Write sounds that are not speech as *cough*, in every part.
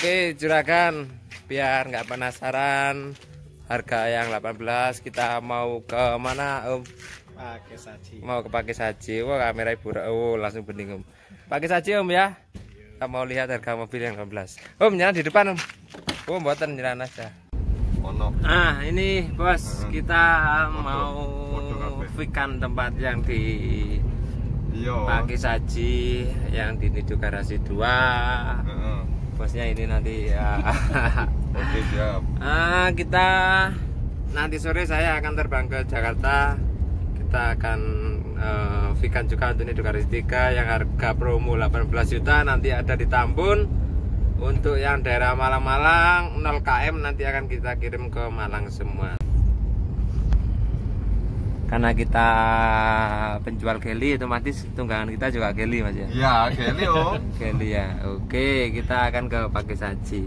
Oke juragan biar nggak penasaran harga yang 18 kita mau ke mana om? Pakai saji. Mau ke pakai saji. Wah kamera ibu oh, langsung bening om. Pakai saji om ya. Kita mau lihat harga mobil yang 18. Om nyala di depan om. Om oh, buatan nyala aja. Nah ini bos hmm. kita mau vikan tempat yang di iya. pakai saji yang di Nidukarasi Garasi 2 bosnya ini nanti ya. *laughs* Oke siap. Uh, kita nanti sore saya akan terbang ke Jakarta. Kita akan uh, Vikan juga untuk Dukaristika yang harga promo 18 juta nanti ada di Tambun. Untuk yang daerah Malang-Malang 0 km nanti akan kita kirim ke Malang semua karena kita penjual geli otomatis tunggangan kita juga geli mas ya iya geli om geli *laughs* ya oke kita akan ke pakai saji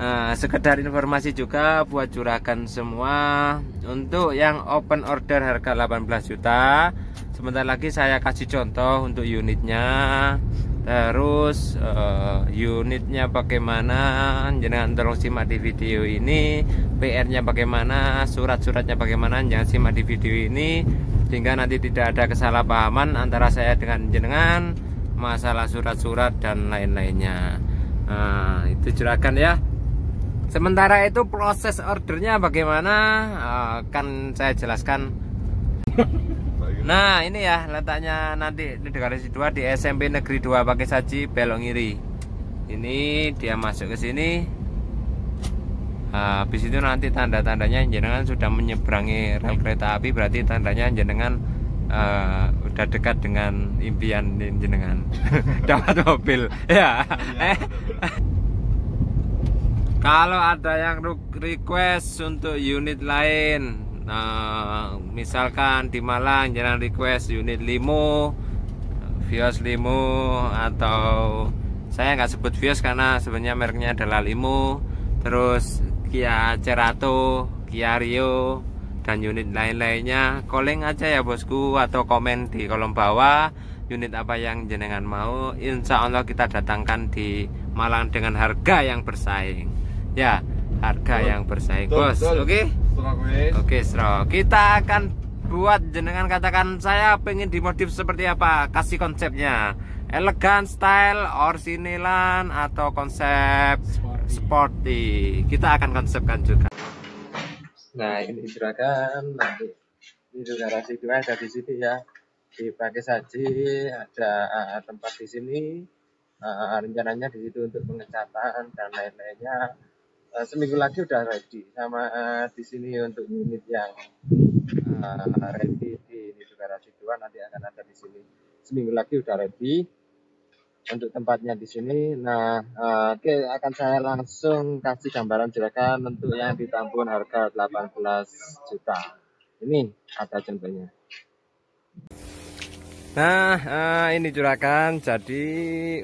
Uh, eh, sekedar informasi juga buat juragan semua untuk yang open order harga 18 juta sebentar lagi saya kasih contoh untuk unitnya terus uh, unitnya bagaimana jangan tolong simak di video ini PR-nya bagaimana surat-suratnya bagaimana jangan simak di video ini sehingga nanti tidak ada kesalahpahaman antara saya dengan jenengan masalah surat-surat dan lain-lainnya nah, itu curahkan ya sementara itu proses ordernya bagaimana eh, akan saya jelaskan *laughs* Nah, ini ya letaknya nanti di garis dua di SMP Negeri 2 pakai saji belok Ini dia masuk ke sini. Nah, habis itu nanti tanda-tandanya jenengan sudah menyeberangi rel kereta api berarti tandanya jenengan uh, udah dekat dengan impian jenengan *laughs* dapat mobil *laughs* ya. Iya. eh. Kalau ada yang request untuk unit lain Nah, misalkan di Malang jangan request unit limo, Vios limo atau saya nggak sebut Vios karena sebenarnya mereknya adalah limo. Terus Kia Cerato, Kia Rio dan unit lain-lainnya calling aja ya bosku atau komen di kolom bawah unit apa yang jenengan mau insya Allah kita datangkan di Malang dengan harga yang bersaing ya harga betul. yang bersaing betul, bos oke okay? Oke, Stro. Kita akan buat jenengan katakan saya pengen dimodif seperti apa? Kasih konsepnya. Elegan style, orsinilan atau konsep sporty. sporty. Kita akan konsepkan juga. Nah, ini silakan nanti ini juga rasi dua ada di sini ya. Dipakai saji ada uh, tempat di sini. Uh, rencananya di situ untuk pengecatan dan lain-lainnya Eh, seminggu lagi udah ready sama uh, di sini untuk unit yang uh, ready di juga garasi dua nanti akan ada di sini seminggu lagi udah ready untuk tempatnya di sini. Nah, uh, oke okay, akan saya langsung kasih gambaran juragan untuk yang ditampung harga 18 juta. Ini ada contohnya. Nah, eh, ini curahkan. Jadi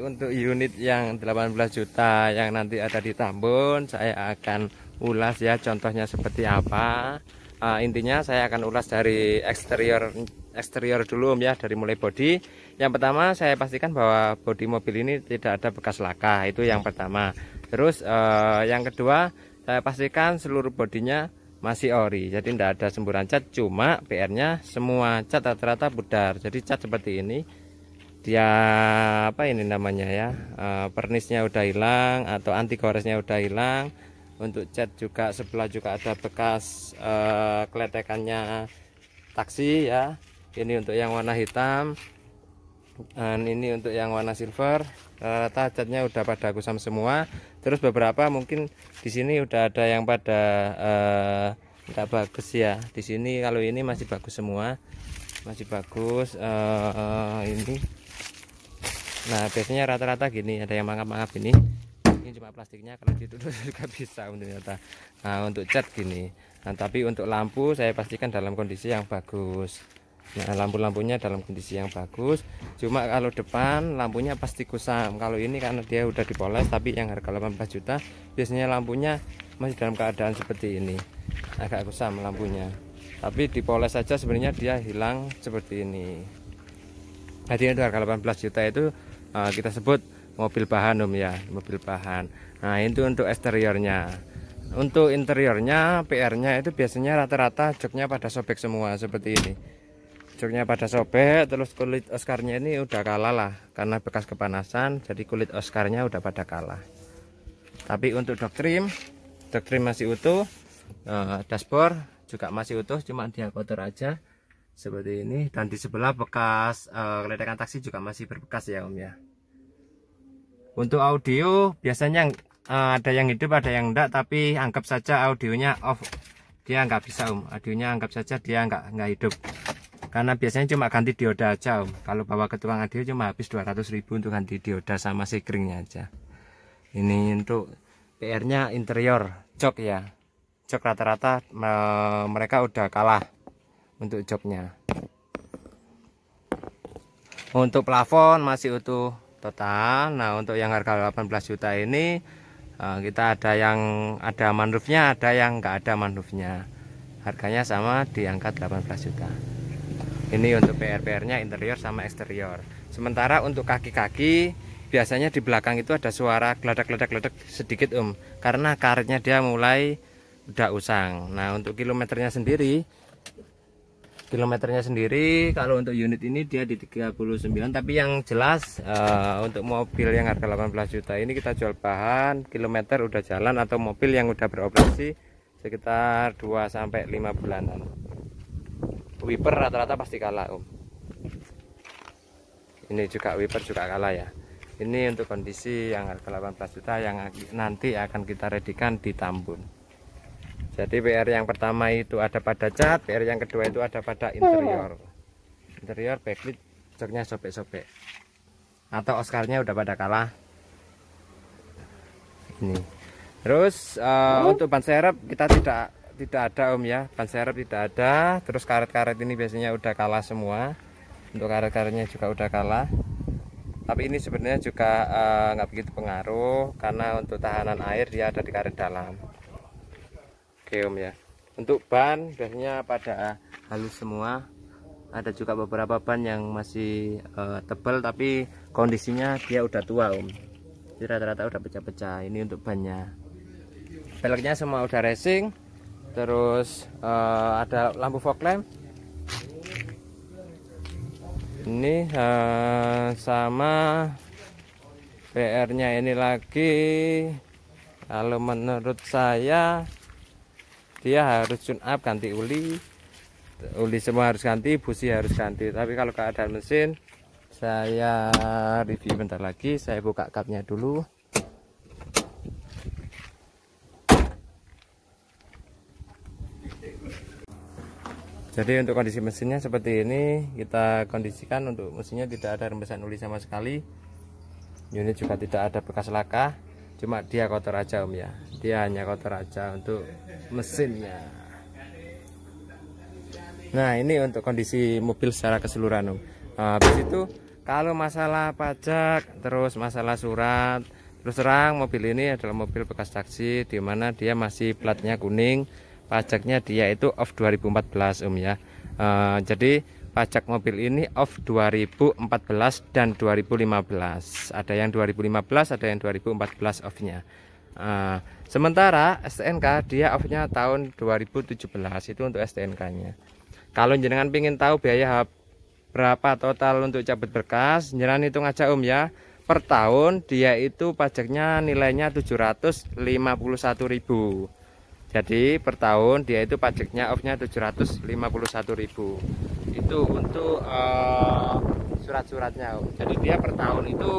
untuk unit yang 18 juta yang nanti ada di Tambun, saya akan ulas ya contohnya seperti apa. Uh, intinya saya akan ulas dari eksterior eksterior dulu ya dari mulai bodi. Yang pertama saya pastikan bahwa bodi mobil ini tidak ada bekas laka, itu yang pertama. Terus uh, yang kedua saya pastikan seluruh bodinya masih ori jadi tidak ada semburan cat cuma PR-nya semua cat rata-rata pudar jadi cat seperti ini dia apa ini namanya ya e, pernisnya udah hilang atau anti goresnya udah hilang untuk cat juga sebelah juga ada bekas e, eh, keletekannya taksi ya ini untuk yang warna hitam dan ini untuk yang warna silver rata-rata eh, catnya udah pada kusam semua terus beberapa mungkin di sini udah ada yang pada enggak eh, tidak bagus ya di sini kalau ini masih bagus semua masih bagus uh, uh, ini nah biasanya rata-rata gini ada yang mangap-mangap ini ini cuma plastiknya karena ditutup *laughs* juga bisa ternyata nah untuk cat gini nah tapi untuk lampu saya pastikan dalam kondisi yang bagus Nah, lampu-lampunya dalam kondisi yang bagus. Cuma kalau depan lampunya pasti kusam. Kalau ini karena dia udah dipoles tapi yang harga 18 juta, biasanya lampunya masih dalam keadaan seperti ini. Agak kusam lampunya. Tapi dipoles saja sebenarnya dia hilang seperti ini. Jadi itu harga 18 juta itu uh, kita sebut mobil bahan Om ya, mobil bahan. Nah, itu untuk eksteriornya. Untuk interiornya, PR-nya itu biasanya rata-rata joknya pada sobek semua seperti ini joknya pada sobek terus kulit oskarnya ini udah kalah lah karena bekas kepanasan jadi kulit oskarnya udah pada kalah tapi untuk dog trim dog trim masih utuh eh, dashboard juga masih utuh cuma dia kotor aja seperti ini dan di sebelah bekas uh, taksi juga masih berbekas ya om ya untuk audio biasanya eh, ada yang hidup ada yang enggak tapi anggap saja audionya off dia nggak bisa om audionya anggap saja dia nggak nggak hidup karena biasanya cuma ganti dioda aja om kalau bawa ke tukang adil cuma habis 200 ribu untuk ganti dioda sama sekringnya aja ini untuk PR nya interior jok ya jok rata-rata me mereka udah kalah untuk joknya untuk plafon masih utuh total nah untuk yang harga 18 juta ini eh, kita ada yang ada manufnya, ada yang enggak ada manufnya. harganya sama di angka 18 juta ini untuk PR-PR-nya interior sama eksterior sementara untuk kaki-kaki biasanya di belakang itu ada suara geladak-geladak-geladak sedikit um karena karetnya dia mulai udah usang nah untuk kilometernya sendiri kilometernya sendiri kalau untuk unit ini dia di 39 tapi yang jelas uh, untuk mobil yang harga 18 juta ini kita jual bahan kilometer udah jalan atau mobil yang udah beroperasi sekitar 2 sampai 5 bulanan wiper rata-rata pasti kalah om ini juga wiper juga kalah ya ini untuk kondisi yang harga 18 juta yang nanti akan kita redikan di Tambun jadi PR yang pertama itu ada pada cat PR yang kedua itu ada pada interior interior backlit joknya sobek-sobek atau Oscarnya udah pada kalah ini terus uh, untuk ban serep kita tidak tidak ada om ya ban serep tidak ada terus karet-karet ini biasanya udah kalah semua untuk karet-karetnya juga udah kalah tapi ini sebenarnya juga eh, nggak uh, begitu pengaruh karena untuk tahanan air dia ada di karet dalam oke om ya untuk ban biasanya pada halus semua ada juga beberapa ban yang masih uh, tebal tapi kondisinya dia udah tua om rata-rata udah pecah-pecah ini untuk bannya peleknya semua udah racing terus uh, ada lampu fog lamp ini uh, sama PR nya ini lagi kalau menurut saya dia harus tune up ganti uli uli semua harus ganti busi harus ganti tapi kalau keadaan mesin saya review bentar lagi saya buka kapnya dulu jadi untuk kondisi mesinnya seperti ini kita kondisikan untuk mesinnya tidak ada rembesan uli sama sekali unit juga tidak ada bekas laka cuma dia kotor aja om ya dia hanya kotor aja untuk mesinnya nah ini untuk kondisi mobil secara keseluruhan om nah, habis itu kalau masalah pajak terus masalah surat Terus terang mobil ini adalah mobil bekas taksi di mana dia masih platnya kuning pajaknya dia itu off 2014 Om ya uh, jadi pajak mobil ini off 2014 dan 2015 ada yang 2015 ada yang 2014 offnya uh, sementara STNK dia offnya tahun 2017 itu untuk STNK nya kalau jenengan pingin tahu biaya berapa total untuk cabut berkas jenengan hitung aja Om ya per tahun dia itu pajaknya nilainya 751.000 jadi per tahun dia itu pajaknya offnya 751.000 itu untuk uh, surat-suratnya jadi dia per tahun itu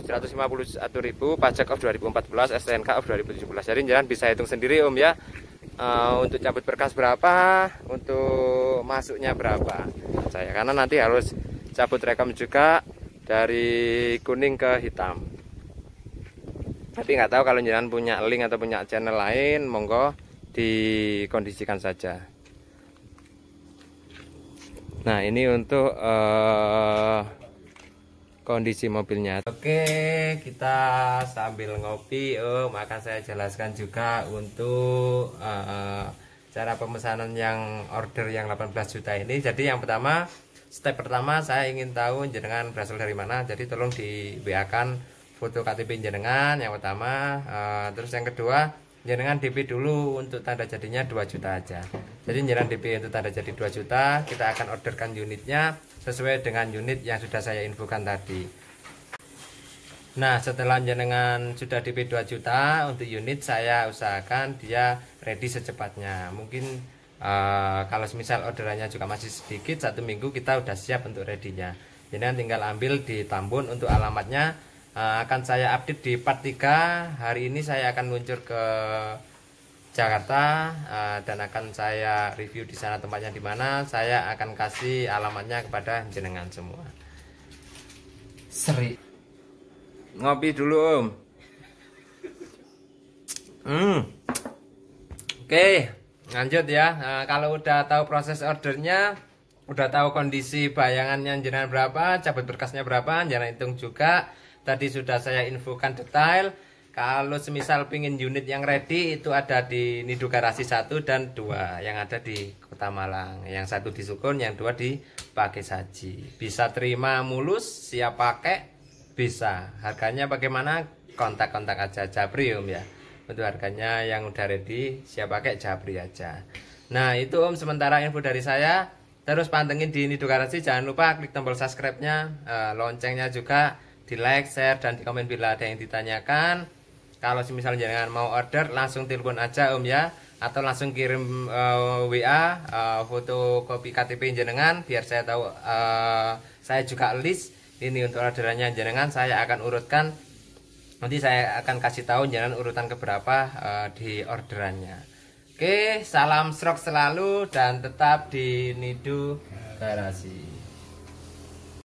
751.000 pajak off 2014 STNK off 2017 jadi jangan bisa hitung sendiri om ya uh, untuk cabut berkas berapa untuk masuknya berapa saya karena nanti harus cabut rekam juga dari kuning ke hitam tapi nggak tahu kalau jalan punya link atau punya channel lain monggo dikondisikan saja nah ini untuk uh, kondisi mobilnya oke kita sambil ngopi oh maka saya jelaskan juga untuk uh, cara pemesanan yang order yang 18 juta ini jadi yang pertama step pertama saya ingin tahu jenengan berasal dari mana jadi tolong di WA kan foto KTP jenengan yang pertama uh, terus yang kedua jenengan DP dulu untuk tanda jadinya 2 juta aja jadi jenengan DP untuk tanda jadi 2 juta kita akan orderkan unitnya sesuai dengan unit yang sudah saya infokan tadi nah setelah jenengan sudah DP 2 juta untuk unit saya usahakan dia ready secepatnya mungkin uh, kalau misal orderannya juga masih sedikit satu minggu kita udah siap untuk readynya jadi tinggal ambil di Tambun untuk alamatnya Eh, akan saya update di part 3 hari ini saya akan meluncur ke Jakarta eh, dan akan saya review di sana tempatnya di mana saya akan kasih alamatnya kepada jenengan semua seri ngopi dulu om hmm. oke okay, lanjut ya eh, kalau udah tahu proses ordernya udah tahu kondisi bayangannya jenengan berapa cabut berkasnya berapa jangan hitung juga Tadi sudah saya infokan detail. Kalau semisal pingin unit yang ready itu ada di Nidu Garasi 1 dan 2 yang ada di Kota Malang. Yang satu di Sukun, yang dua di Pakai Saji. Bisa terima mulus, siap pakai, bisa. Harganya bagaimana? Kontak-kontak aja Jabrium ya. Untuk harganya yang udah ready, siap pakai Jabri aja. Nah itu om sementara info dari saya. Terus pantengin di Nidu Garasi, jangan lupa klik tombol subscribe-nya, eh, loncengnya juga di like, share, dan di komen bila ada yang ditanyakan. Kalau misalnya jangan mau order, langsung telepon aja om ya, atau langsung kirim uh, eh, WA uh, eh, foto kopi KTP jenengan, biar saya tahu uh, saya juga list ini untuk orderannya jenengan, saya akan urutkan. Nanti saya akan kasih tahu jenengan urutan keberapa uh, di orderannya. Oke, salam strok selalu dan tetap di Nidu Garasi.